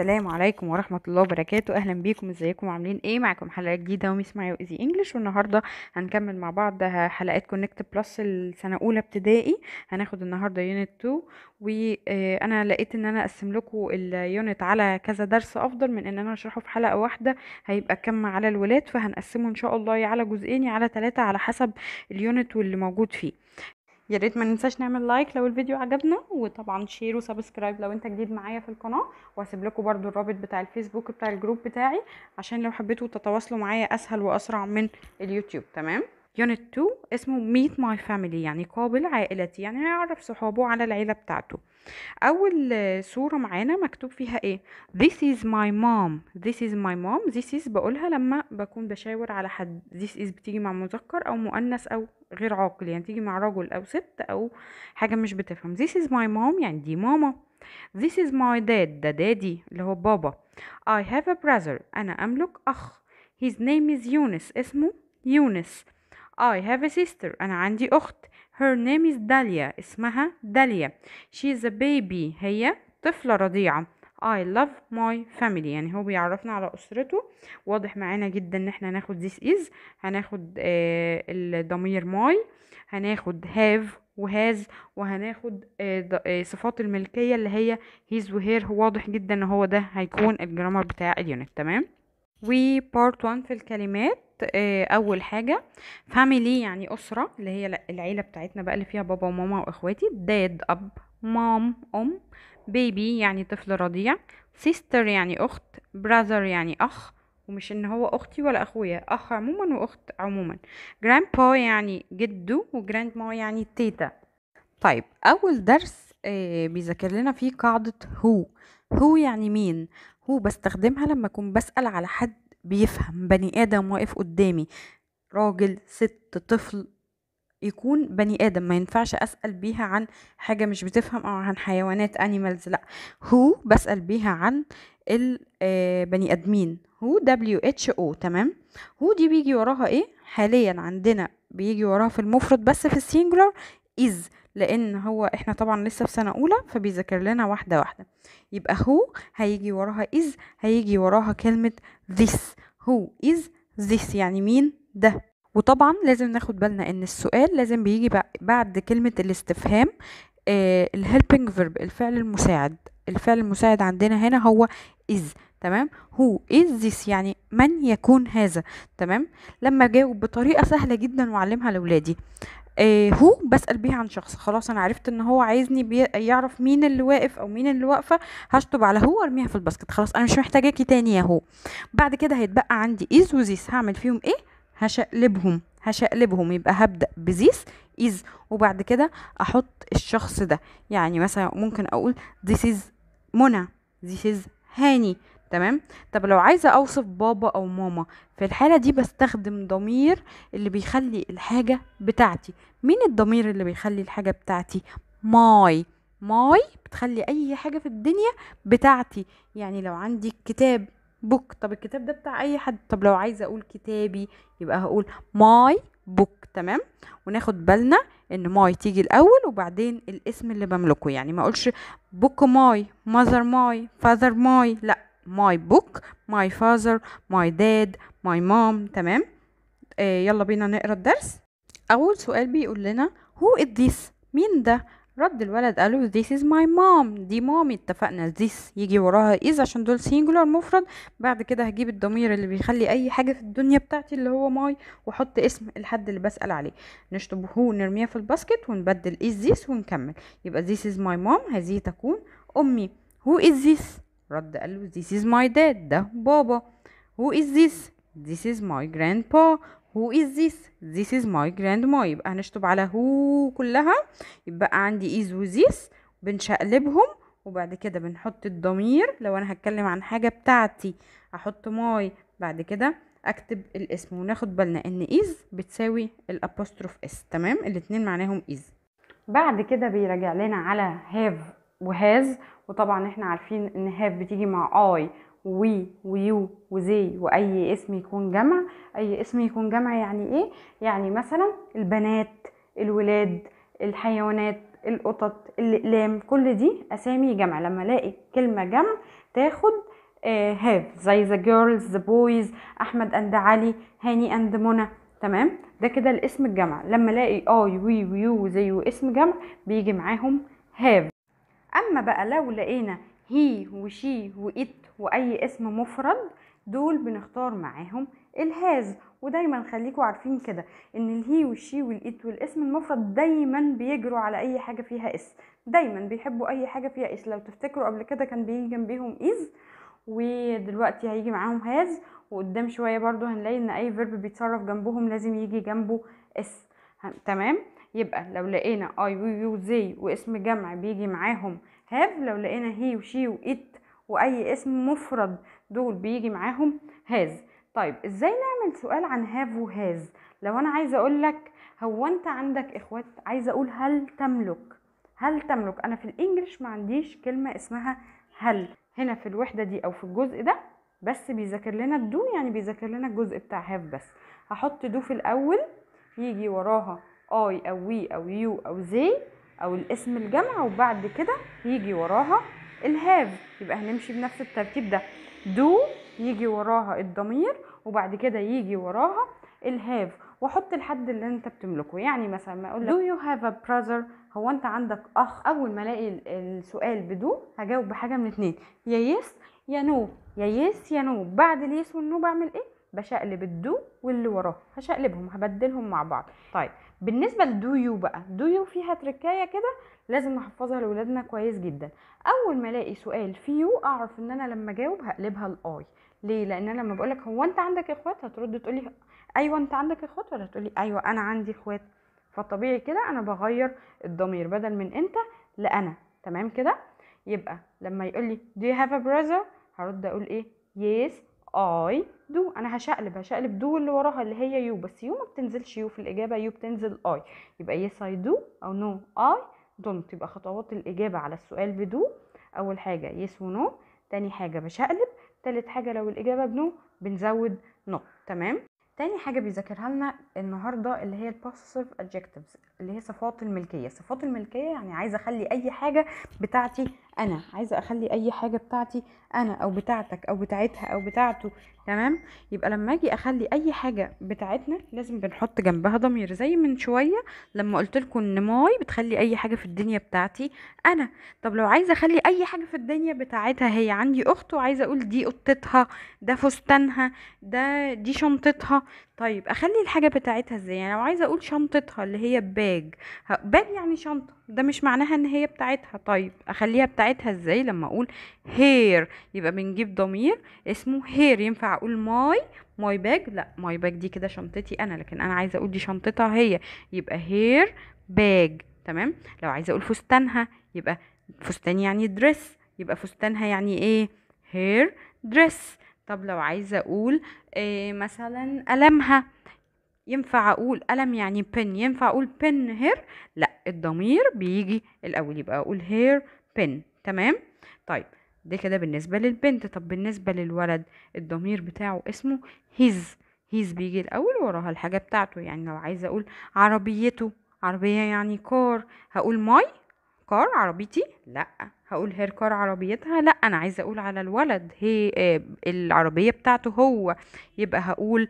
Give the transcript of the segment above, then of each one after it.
السلام عليكم ورحمة الله وبركاته أهلا بيكم ازيكم عاملين ايه معكم حلقة جديدة وميس معي وإيزي انجلش والنهاردة هنكمل مع بعض حلقات كونكت بلس السنة أولى ابتدائي هناخد النهاردة يونت 2 وأنا لقيت إن أنا أقسم لكم اليونت على كذا درس أفضل من إن أنا أشرحه في حلقة واحدة هيبقى كم على الولاد فهنقسمه إن شاء الله على جزئين على ثلاثة على حسب اليونت واللي موجود فيه يا ريت ما ننساش نعمل لايك لو الفيديو عجبنا وطبعا شير وسبسكرايب لو انت جديد معايا في القناه وهسيب لكم برده الرابط بتاع الفيسبوك بتاع الجروب بتاعي عشان لو حبيتوا تتواصلوا معايا اسهل واسرع من اليوتيوب تمام يونت 2 اسمه ميت ماي فاميلي يعني قابل عائلتي يعني هيعرف صحابه على العيلة بتاعته أول صورة معانا مكتوب فيها إيه This is my mom This is my mom This is بقولها لما بكون بشاور على حد This is بتيجي مع مذكر أو مؤنث أو غير عاقل يعني تيجي مع رجل أو ست أو حاجة مش بتفهم This is my mom يعني دي ماما This is my dad ده دادي اللي هو بابا I have a brother أنا أملك أخ His name is يونس اسمه يونس I have a sister أنا عندي أخت Her name is داليا اسمها داليا She is a baby هي طفلة رضيعة I love my family يعني هو بيعرفنا على أسرته واضح معانا جدا ان احنا هناخد this is هناخد آه الضمير my هناخد have وهاز وهناخد آه، آه، صفات الملكية اللي هي هيز وهير واضح جدا ان هو ده هيكون الجرامر بتاع اليونت تمام وبارت 1 في الكلمات آه، اول حاجه فاميلي يعني اسره اللي هي العيله بتاعتنا بقى اللي فيها بابا وماما واخواتي داد اب مام ام بيبي يعني طفل رضيع سيستر يعني اخت براذر يعني اخ ومش ان هو اختي ولا اخويا اخ عموما واخت عموما جراندبا يعني جدو و grandma يعني تيتا طيب اول درس آه، بيذكر لنا فيه قاعده هو هو يعني مين وبستخدمها لما أكون بسأل على حد بيفهم بني آدم واقف قدامي راجل ست طفل يكون بني ادم ما ينفعش اسال بيها عن حاجه مش بتفهم او عن حيوانات انيمالز لا هو بسال بيها عن البني آه، ادمين هو دبليو اتش او تمام هو دي بيجي وراها ايه حاليا عندنا بيجي وراها في المفرد بس في السينجولار از لان هو احنا طبعا لسه في سنه اولى فبيذاكر لنا واحده واحده يبقى هو هيجي وراها is هيجي وراها كلمه this هو از this يعني مين ده وطبعا لازم ناخد بالنا ان السؤال لازم بيجي بعد كلمه الاستفهام آه، الهيلبنج فيرب الفعل المساعد الفعل المساعد عندنا هنا هو is تمام هو از ذس يعني من يكون هذا تمام لما جاوب بطريقه سهله جدا واعلمها لاولادي آه، هو بسال بيها عن شخص خلاص انا عرفت ان هو عايزني يعرف مين اللي واقف او مين اللي واقفه هشطب على هو وارميها في الباسكت خلاص انا مش محتاجاكي تاني يا هو بعد كده هيتبقى عندي ايز وزيس هعمل فيهم ايه هشقلبهم هشقلبهم يبقى هبدا بزيس از وبعد كده احط الشخص ده يعني مثلا ممكن اقول this is منى this is هاني تمام طب لو عايزه اوصف بابا او ماما في الحاله دي بستخدم ضمير اللي بيخلي الحاجه بتاعتي مين الضمير اللي بيخلي الحاجه بتاعتي ماي ماي بتخلي اي حاجه في الدنيا بتاعتي يعني لو عندي كتاب بوك طب الكتاب ده بتاع اي حد طب لو عايزه اقول كتابي يبقى هقول ماي بوك تمام وناخد بالنا ان ماي تيجي الاول وبعدين الاسم اللي بملكه يعني ما اقولش بوك ماي ماذر ماي فاذر ماي لا my book my father my dad my mom تمام آه يلا بينا نقرا الدرس اول سؤال بيقول لنا who is this مين ده رد الولد قال له this is my mom دي مامي اتفقنا this يجي وراها is عشان دول singular مفرد بعد كده هجيب الضمير اللي بيخلي اي حاجه في الدنيا بتاعتي اللي هو my واحط اسم الحد اللي بسال عليه نشطب هو نرميها في الباسكت ونبدل is this ونكمل يبقى this is my mom هذه تكون امي who is this رد قال له this is my dad ده بابا who is this this is my grandpa who is this this is my grandma يبقى هنشطب على who كلها يبقى عندي is و this بنشقلبهم وبعد كده بنحط الضمير لو انا هتكلم عن حاجة بتاعتي هحط ماي بعد كده اكتب الاسم وناخد بالنا ان is بتساوي الابوستروف اس تمام الاتنين معناهم is بعد كده بيراجع لنا على have وهاز وطبعا احنا عارفين ان هاف بتيجي مع اي وي ويو وزي واي اسم يكون جمع اي اسم يكون جمع يعني ايه يعني مثلا البنات الولاد الحيوانات القطط الاقلام كل دي اسامي جمع لما الاقي كلمه جمع تاخد آه، هاف زي ذا جيرلز ذا بويز احمد اند علي هاني اند منى تمام ده كده الاسم الجمع لما الاقي اي وي ويو وزي واسم جمع بيجي معاهم هاف اما بقى لو لقينا هي وشي وإت واي اسم مفرد دول بنختار معاهم الهاز ودايما خليكوا عارفين كده ان الهي والشي والإت والاسم المفرد دايما بيجروا على اي حاجه فيها اس دايما بيحبوا اي حاجه فيها اس لو تفتكروا قبل كده كان بيجي جنبيهم از ودلوقتي هيجي معاهم هاز وقدام شويه برضو هنلاقي ان اي فيرب بيتصرف جنبهم لازم يجي جنبه اس تمام يبقى لو لقينا I و you they واسم جمع بيجي معاهم have لو لقينا he وشي وit واي اسم مفرد دول بيجي معاهم has طيب ازاي نعمل سؤال عن have وهاز لو انا عايزه اقول لك هو انت عندك اخوات عايزه اقول هل تملك هل تملك انا في الانجليش ما عنديش كلمه اسمها هل هنا في الوحده دي او في الجزء ده بس بيذاكر لنا الدو يعني بيذاكر لنا الجزء بتاع هاف بس هحط دو في الاول يجي وراها اي او وي او يو او زي او الاسم الجمع وبعد كده يجي وراها الهاف يبقى هنمشي بنفس الترتيب ده دو يجي وراها الضمير وبعد كده يجي وراها الهاف واحط الحد اللي انت بتملكه يعني مثلا ما اقول لك دو يو هاف ا براذر هو انت عندك اخ اول ما الاقي السؤال بدو هجاوب بحاجه من اتنين يا يس يا نو يا يس يا نو بعد اليس والنو بعمل ايه بشقلب الدو واللي وراه هشقلبهم هبدلهم مع بعض طيب بالنسبه لدو يو بقى دو يو فيها تركايه كده لازم نحفظها لاولادنا كويس جدا اول ما الاقي سؤال في يو اعرف ان انا لما اجاوب هقلبها لاي ليه لان انا لما بقولك هو انت عندك اخوات هترد تقولي ايوه انت عندك اخوات ولا تقولي ايوه انا عندي اخوات فطبيعي كده انا بغير الضمير بدل من انت لانا تمام كده يبقى لما يقول لي do you have a brother هرد اقول ايه yes اي دو انا هشقلب هشقلب دو اللي وراها اللي هي يو بس يو ما بتنزلش يو في الاجابه يو بتنزل اي يبقى يس اي دو او نو اي دونت يبقى خطوات الاجابه على السؤال بدو اول حاجه يس ونو تاني حاجه بشقلب تالت حاجه لو الاجابه بنو بنزود نو تمام تاني حاجة بيذاكرها لنا النهاردة اللي هي الباسيف adjectives اللي هي صفات الملكية صفات الملكية يعني عايزة أخلي أي حاجة بتاعتي انا عايزه اخلي اي حاجه بتاعتي انا او بتاعتك او بتاعتها او بتاعته تمام يبقى لما اجي اخلي اي حاجه بتاعتنا لازم بنحط جنبها ضمير زي من شويه لما قلت لكم ان ماي بتخلي اي حاجه في الدنيا بتاعتي انا طب لو عايزه اخلي اي حاجه في الدنيا بتاعتها هي عندي اخت وعايزه اقول دي قطتها ده فستانها ده دي شنطتها طيب اخلي الحاجه بتاعتها ازاي يعني لو عايزه اقول شنطتها اللي هي باج باج يعني شنطه ده مش معناها ان هي بتاعتها طيب اخليها بتاعتها ازاي لما اقول هير يبقى بنجيب ضمير اسمه هير ينفع اقول ماي ماي باج لا ماي باج دي كده شنطتي انا لكن انا عايزه اقول دي شنطتها هي يبقى هير باج تمام لو عايزه اقول فستانها يبقى فستان يعني دريس يبقى فستانها يعني ايه هير دريس طب لو عايزه اقول إيه مثلا المها ينفع اقول الم يعني بن ينفع اقول بن هير لا الضمير بيجي الاول يبقى اقول هير بن تمام طيب ده كده بالنسبه للبنت طب بالنسبه للولد الضمير بتاعه اسمه هيز هيز بيجي الاول وراها الحاجه بتاعته يعني لو عايزه اقول عربيته عربيه يعني كار هقول ماي كار عربيتي لا هقول هير كار عربيتها لا انا عايزه اقول على الولد هي آه، العربيه بتاعته هو يبقى هقول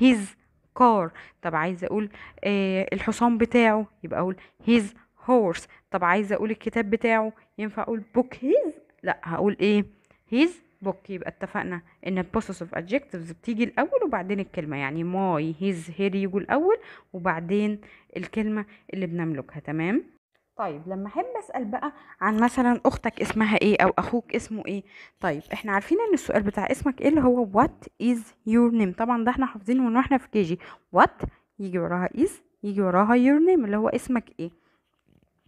هيز كار طب عايزه اقول آه، الحصان بتاعه يبقى اقول هيز هورس طب عايزه اقول الكتاب بتاعه ينفع اقول بوك هيز لا هقول ايه هيز بوك يبقى اتفقنا ان البوسيسيف ادجكتيفز بتيجي الاول وبعدين الكلمه يعني ماي هيز هير يجوا الاول وبعدين الكلمه اللي بنملكها تمام طيب لما احب اسال بقى عن مثلا اختك اسمها ايه او اخوك اسمه ايه طيب احنا عارفين ان السؤال بتاع اسمك ايه اللي هو what is your name طبعا ده احنا حافظينه من واحنا في كيجي what يجي وراها is يجي وراها your name اللي هو اسمك ايه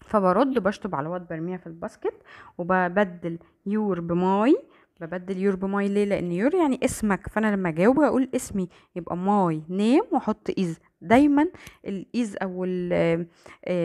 فبرد بشطب على وات برميها في الباسكت وببدل يور بماي ببدل يور بماي ليه لان يور يعني اسمك فانا لما اجاوب هقول اسمي يبقى ماي نيم واحط از دايما الايز او آه،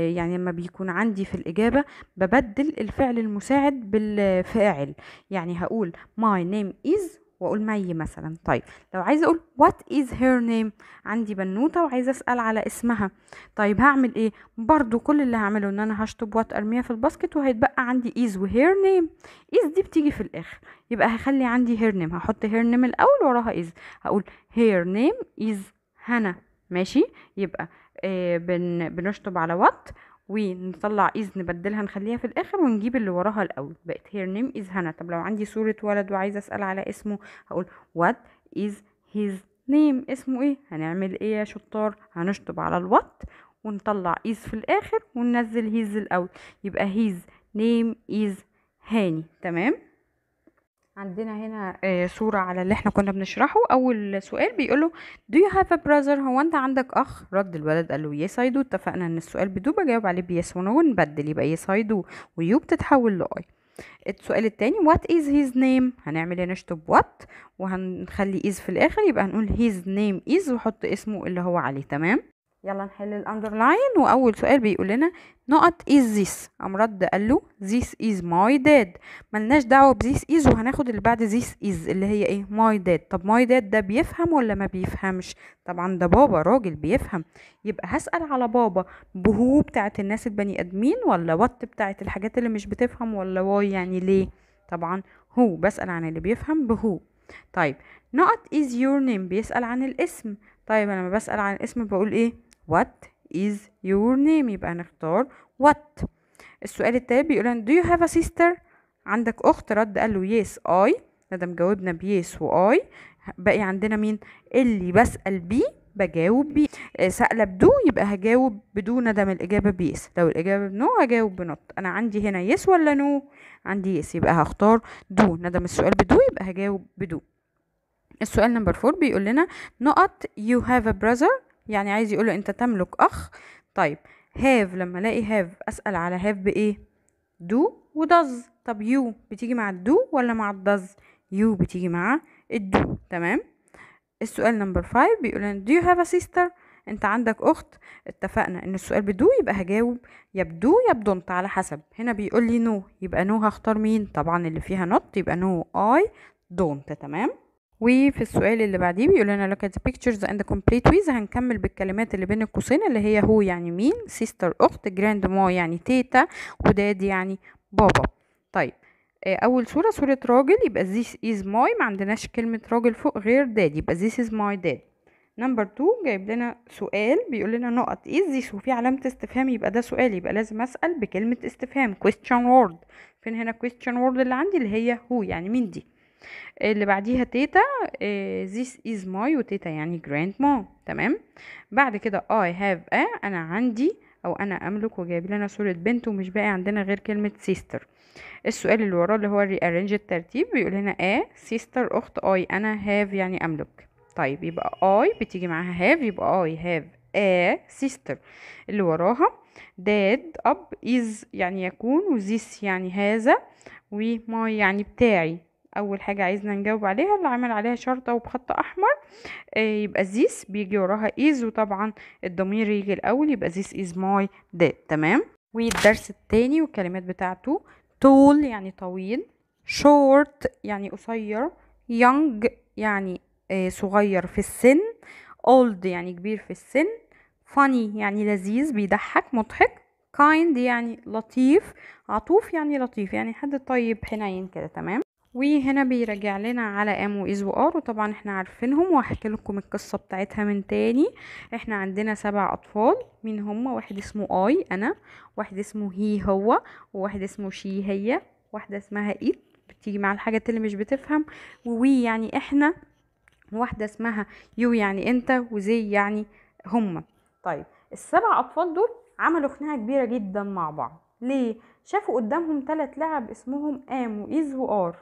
يعني لما بيكون عندي في الاجابه ببدل الفعل المساعد بالفاعل يعني هقول ماي نيم از واقول مي مثلا طيب لو عايزه اقول وات از هير نيم عندي بنوته وعايزه اسال على اسمها طيب هعمل ايه برضو كل اللي هعمله ان انا هشطب وات ارميها في الباسكت وهيتبقى عندي از وهير نيم از دي بتيجي في الاخر يبقى هخلي عندي هير نيم هحط هير نيم الاول وراها از هقول هير نيم از هنا ماشي يبقى آه بن بنشطب على وات ونطلع ايز نبدلها نخليها في الاخر ونجيب اللي وراها الاول بقت هير نيم از هنا طب لو عندي صوره ولد وعايزه اسال على اسمه هقول وات از هيز نيم اسمه ايه هنعمل ايه يا شطار هنشطب على الوات ونطلع از في الاخر وننزل هيز الاول يبقى هيز نيم از هاني تمام عندنا هنا آه، صورة على اللي احنا كنا بنشرحه أول سؤال بيقوله Do you have a brother هو أنت عندك أخ رد الولد قال له yes I do اتفقنا إن السؤال بدو بجاوب عليه بيس ونو نبدل يبقى yes I do ويو بتتحول ل I السؤال التاني what is his name هنعمل هنا إيه؟ نشطب what وهنخلي is في الآخر يبقى هنقول his name is وحط اسمه اللي هو عليه تمام يلا نحل الاندرلاين واول سؤال بيقول لنا نقط از ذيس قام رد قال له ذيس از ماي داد ملناش دعوه بذيس از وهناخد اللي بعد ذيس از اللي هي ايه ماي داد طب ماي داد ده بيفهم ولا ما بيفهمش طبعا ده بابا راجل بيفهم يبقى هسال على بابا بهو بتاعه الناس البني ادمين ولا وات بتاعه الحاجات اللي مش بتفهم ولا واي يعني ليه طبعا هو بسال عن اللي بيفهم بهو طيب نقط از يور نيم بيسال عن الاسم طيب انا لما بسال عن الاسم بقول ايه what is your name يبقى نختار what السؤال التالت بيقول لنا do you have a sister عندك اخت رد قال له yes I ندم جاوبنا ب و واي باقي عندنا مين اللي بسأل بي بجاوب بي آه، سألة بدو يبقى هجاوب بدو ندم الإجابة بيس لو الإجابة بنو هجاوب بنط أنا عندي هنا يس ولا نو عندي يس يبقى هختار دو ندم السؤال بدو يبقى هجاوب بدو السؤال نمبر فور بيقول لنا نقط you have a brother يعني عايز يقوله انت تملك اخ طيب هاف لما الاقي هاف اسال على هاف بايه دو ودز طب يو بتيجي مع الدو ولا مع الدز يو بتيجي مع الدو تمام السؤال نمبر 5 بيقول لنا do you have a sister انت عندك اخت اتفقنا ان السؤال بدو يبقى هجاوب يا بدو يا بدونت على حسب هنا بيقول لي نو no. يبقى نو no هختار مين طبعا اللي فيها نوت يبقى نو اي دونت تمام وفي السؤال اللي بعديه بيقول لنا look at the pictures and complete with هنكمل بالكلمات اللي بين القوسين اللي هي هو يعني مين سيستر اخت جراند ما يعني تيتا وداد يعني بابا طيب آه, اول صوره صوره راجل يبقى this is my ما عندناش كلمه راجل فوق غير داد يبقى this is my dad نمبر 2 جايب لنا سؤال بيقول لنا نقط is this وفي علامه استفهام يبقى ده سؤال يبقى لازم اسال بكلمه استفهام question word فين هنا question word اللي عندي اللي هي هو يعني مين دي اللي بعديها تيتا آه، this is my وتيتا يعني جراند ما تمام بعد كده I have a أنا عندي أو أنا أملك وجايب لنا صورة بنت ومش باقي عندنا غير كلمة sister السؤال اللي وراه اللي هو rearrange الترتيب بيقول هنا a sister أخت I أنا have يعني أملك طيب يبقى I بتيجي معاها have يبقى I have a sister اللي وراها dad أب is يعني يكون وذيس يعني هذا وماي يعني بتاعي اول حاجه عايزنا نجاوب عليها اللي عامل عليها شرطه وبخط احمر آه، يبقى زيس بيجي وراها ايز وطبعا الضمير يجي الاول يبقى زيس ايز ماي داد تمام والدرس التاني والكلمات بتاعته طول يعني طويل short يعني قصير young يعني آه، صغير في السن old يعني كبير في السن funny يعني لذيذ بيضحك مضحك kind يعني لطيف عطوف يعني لطيف يعني حد طيب حنين كده تمام وهنا بيرجع لنا على ام وايز وار وطبعا احنا عارفينهم وهحكي لكم القصه بتاعتها من تاني احنا عندنا سبع اطفال مين هما واحد اسمه اي انا واحد اسمه هي هو وواحد اسمه شي هي واحده اسمها ايت بتيجي مع الحاجات اللي مش بتفهم ووي يعني احنا واحده اسمها يو يعني انت وزي يعني هما طيب السبع اطفال دول عملوا خناقه كبيره جدا مع بعض ليه شافوا قدامهم ثلاث لعب اسمهم ام وايز وار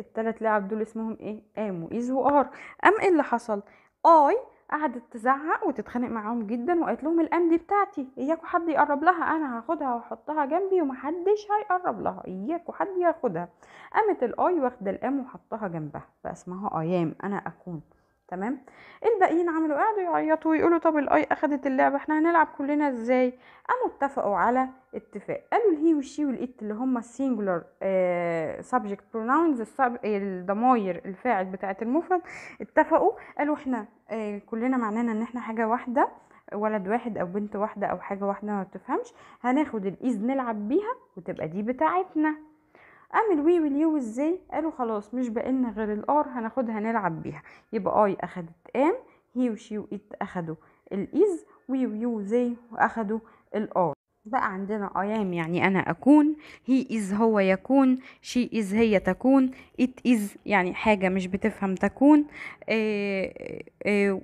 الثلاث لاعب دول اسمهم ايه ام وايز وار ام ايه اللي حصل اي قعدت تزعق وتتخانق معاهم جدا وقالت لهم الام دي بتاعتي اياكوا حد يقرب لها انا هاخدها واحطها جنبي ومحدش هيقرب لها اياكوا حد ياخدها قامت الاي واخده الام وحطها جنبها فاسمها ايام انا اكون تمام الباقيين عملوا قعدوا يعيطوا ويقولوا طب الاي اخدت اللعبه احنا هنلعب كلنا ازاي قاموا اتفقوا على اتفاق قالوا الهي والشي والات اللي هم السنجولار سبجكت بروناونز الضماير الفاعل بتاعه المفرد اتفقوا قالوا احنا آه، كلنا معنانا ان احنا حاجه واحده ولد واحد او بنت واحده او حاجه واحده ما بتفهمش هناخد الايز نلعب بيها وتبقى دي بتاعتنا قام الوي واليو ازاي قالوا خلاص مش بقلنا غير الار هناخدها نلعب بيها يبقى اي اخدت ام هي وشي وات اخدوا الايز وي ويو زي واخدوا الار بقى عندنا ايام يعني انا اكون هي از هو يكون شي از هي تكون ات از يعني حاجه مش بتفهم تكون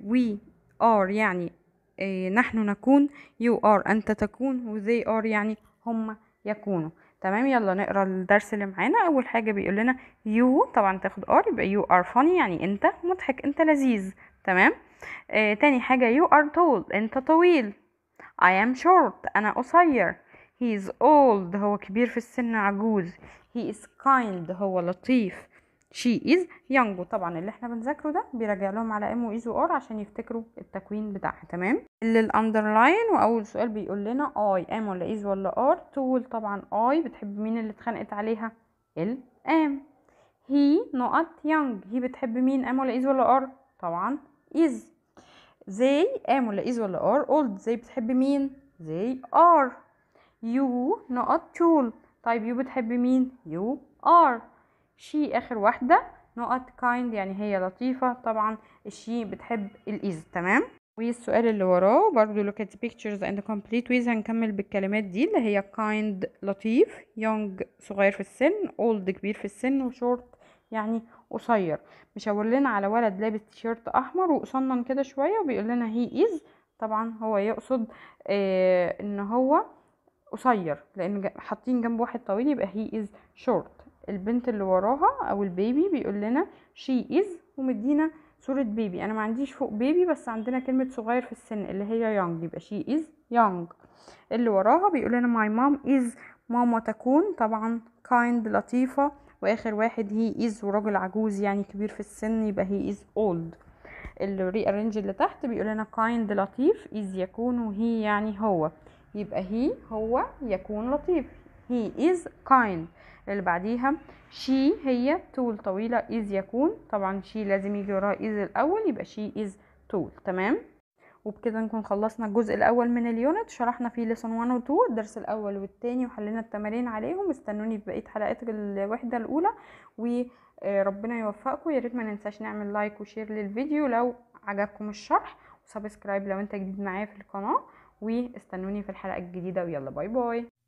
وي آه، ار آه، يعني آه، نحن نكون يو ار انت تكون وذي ار يعني هم يكونوا تمام يلا نقرا الدرس اللي معانا اول حاجه بيقول لنا يو طبعا تاخد ار يبقى يو ار فاني يعني انت مضحك انت لذيذ تمام آه تاني حاجه يو ار تول انت طويل اي ام شورت انا قصير هي از اولد هو كبير في السن عجوز هي از كايند هو لطيف شي از يانجو طبعا اللي احنا بنذاكره ده بيراجع لهم على ام وايز وار عشان يفتكروا التكوين بتاعها تمام اللي الاندرلاين واول سؤال بيقول لنا اي ام ولا ايز ولا ار تقول طبعا اي بتحب مين اللي اتخانقت عليها الام هي نقط يانج هي بتحب مين ام ولا ايز ولا ار طبعا از زي ام ولا از ولا ار اولد زي بتحب مين زي ار يو نقط تول طيب يو بتحب مين يو ار شي اخر واحده نقط kind يعني هي لطيفه طبعا الشي بتحب الايز تمام والسؤال اللي وراه برضو look at pictures and complete with هنكمل بالكلمات دي اللي هي kind لطيف young صغير في السن old كبير في السن وشورت يعني قصير مشاور لنا على ولد لابس تيشيرت احمر وقصنن كده شويه وبيقول لنا هي از طبعا هو يقصد آه ان هو قصير لان حاطين جنبه واحد طويل يبقى هي از شورت البنت اللي وراها او البيبي بيقول لنا شي از ومدينا صورة بيبي انا ما عنديش فوق بيبي بس عندنا كلمة صغير في السن اللي هي يونج يبقى شي از يونج اللي وراها بيقول لنا ماي مام از ماما تكون طبعا كايند لطيفة واخر واحد هي از وراجل عجوز يعني كبير في السن يبقى هي از اولد الري ارينج اللي تحت بيقول لنا كايند لطيف از يكون هي يعني هو يبقى هي هو يكون لطيف هي از كايند اللي بعديها شي هي طول طويلة إز يكون طبعا شي لازم يجي وراها إز الأول يبقى شي إز طول تمام وبكده نكون خلصنا الجزء الأول من اليونت شرحنا فيه لسن 1 و 2 الدرس الأول والتاني وحلينا التمارين عليهم استنوني في بقية حلقات الوحدة الأولى وربنا يوفقكم يا ريت ما ننساش نعمل لايك وشير للفيديو لو عجبكم الشرح وسبسكرايب لو انت جديد معايا في القناة واستنوني في الحلقة الجديدة ويلا باي باي